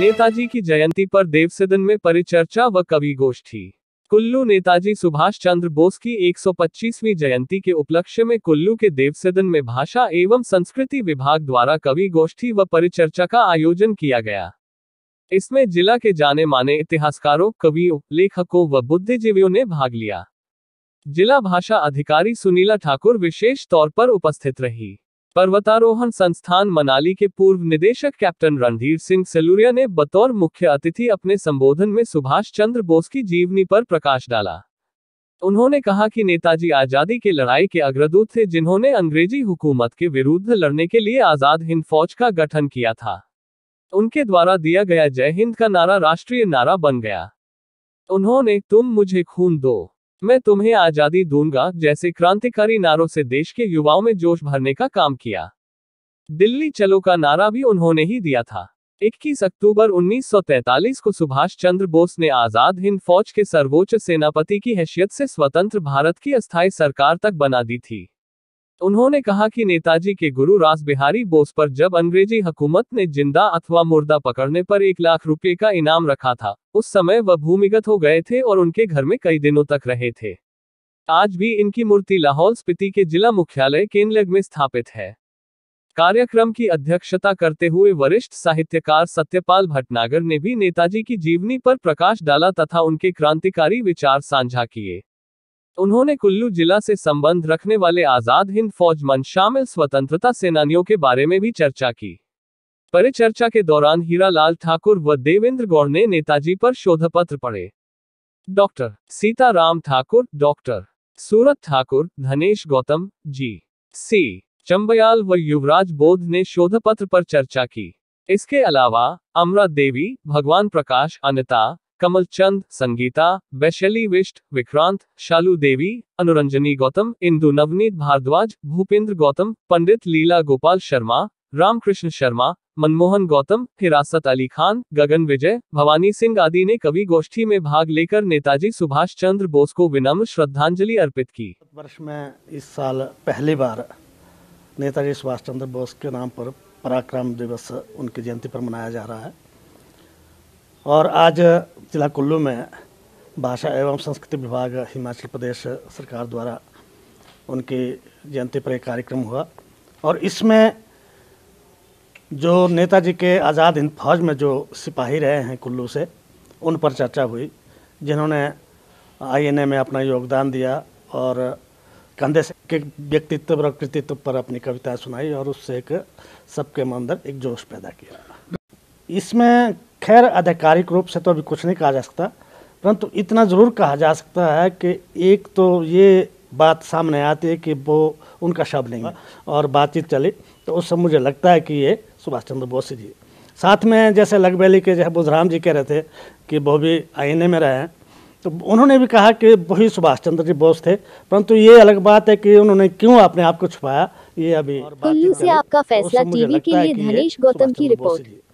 नेताजी की जयंती पर सदन में परिचर्चा व कवि गोष्ठी कुल्लू नेताजी सुभाष चंद्र बोस की 125वीं जयंती के उपलक्ष्य में कुल्लू के देवसदन में भाषा एवं संस्कृति विभाग द्वारा कवि गोष्ठी व परिचर्चा का आयोजन किया गया इसमें जिला के जाने माने इतिहासकारों कवियों लेखकों व बुद्धिजीवियों ने भाग लिया जिला भाषा अधिकारी सुनीला ठाकुर विशेष तौर पर उपस्थित रही पर्वतारोहण संस्थान मनाली के पूर्व निदेशक कैप्टन रणधीर सिंह सलूरिया ने बतौर मुख्य अतिथि अपने संबोधन में सुभाष चंद्र बोस की जीवनी पर प्रकाश डाला उन्होंने कहा कि नेताजी आजादी के लड़ाई के अग्रदूत थे जिन्होंने अंग्रेजी हुकूमत के विरुद्ध लड़ने के लिए आजाद हिंद फौज का गठन किया था उनके द्वारा दिया गया जय हिंद का नारा राष्ट्रीय नारा बन गया उन्होंने तुम मुझे खून दो मैं तुम्हें आजादी दूंगा जैसे क्रांतिकारी नारों से देश के युवाओं में जोश भरने का काम किया दिल्ली चलो का नारा भी उन्होंने ही दिया था 21 अक्टूबर 1943 को सुभाष चंद्र बोस ने आजाद हिंद फौज के सर्वोच्च सेनापति की हैसियत से स्वतंत्र भारत की अस्थायी सरकार तक बना दी थी उन्होंने कहा कि नेताजी के गुरु रास बिहारी बोस पर जब अंग्रेजी हुकूमत ने जिंदा अथवा मुर्दा पकड़ने पर एक लाख रुपए का इनाम रखा था उस समय वह भूमिगत हो गए थे और उनके घर में कई दिनों तक रहे थे आज भी इनकी मूर्ति लाहौल स्पीति के जिला मुख्यालय केनलग में स्थापित है कार्यक्रम की अध्यक्षता करते हुए वरिष्ठ साहित्यकार सत्यपाल भटनागर ने भी नेताजी की जीवनी पर प्रकाश डाला तथा उनके क्रांतिकारी विचार साझा किए उन्होंने कुल्लू जिला से संबंध रखने वाले आजाद हिंद फौज मन शामिल स्वतंत्रता सेनानियों के बारे में भी चर्चा की परिचर्चा के दौरान हीरालाल ठाकुर व देवेंद्र गौड़ ने नेताजी पर शोध पत्र पढ़े doctor Sitaram Thakur doctor Surat Thakur Dhanesh Gautam G C Chambyal व युवराज बोध ने शोध पत्र पर चर्चा की इसके अलावा अमरा देवी भगवान प्रकाश अनिता कमल चंद संगीता वैशली विष्ट विक्रांत शालू देवी अनुरंजनी गौतम इंदु नवनीत भारद्वाज भूपेंद्र गौतम पंडित लीला गोपाल शर्मा रामकृष्ण शर्मा मनमोहन गौतम हिरासत अली खान गगन विजय भवानी सिंह आदि ने कवि गोष्ठी में भाग लेकर नेताजी सुभाष चंद्र बोस को विनम्र श्रद्धांजलि अर्पित की वर्ष में इस साल पहली बार नेताजी सुभाष चंद्र बोस के नाम पर पराक्रम दिवस उनकी जयंती पर मनाया जा रहा है और आज जिला कुल्लू में भाषा एवं संस्कृति विभाग हिमाचल प्रदेश सरकार द्वारा उनकी जयंती पर एक कार्यक्रम हुआ और इसमें जो नेताजी के आज़ाद हिंद फौज में जो सिपाही रहे हैं कुल्लू से उन पर चर्चा हुई जिन्होंने आईएनए में अपना योगदान दिया और कंधे के व्यक्तित्व और कृतित्व पर अपनी कविता सुनाई और उससे एक सबके अंदर एक जोश पैदा किया इसमें खैर आधिकारिक रूप से तो अभी कुछ नहीं कहा जा सकता परंतु इतना ज़रूर कहा जा सकता है कि एक तो ये बात सामने आती है कि वो उनका नहीं है और बातचीत चली तो उस समय मुझे लगता है कि ये सुभाष चंद्र बोस जी साथ में जैसे लगबैली के जो है बुधराम जी कह रहे थे कि वो भी आईने में रहे हैं तो उन्होंने भी कहा कि वही सुभाष चंद्र जी बोस थे परंतु ये अलग बात है कि उन्होंने क्यों अपने आप को छुपाया ये अभी कुल्लू से आपका तो फैसला टीवी के लिए धनेश गौतम की रिपोर्ट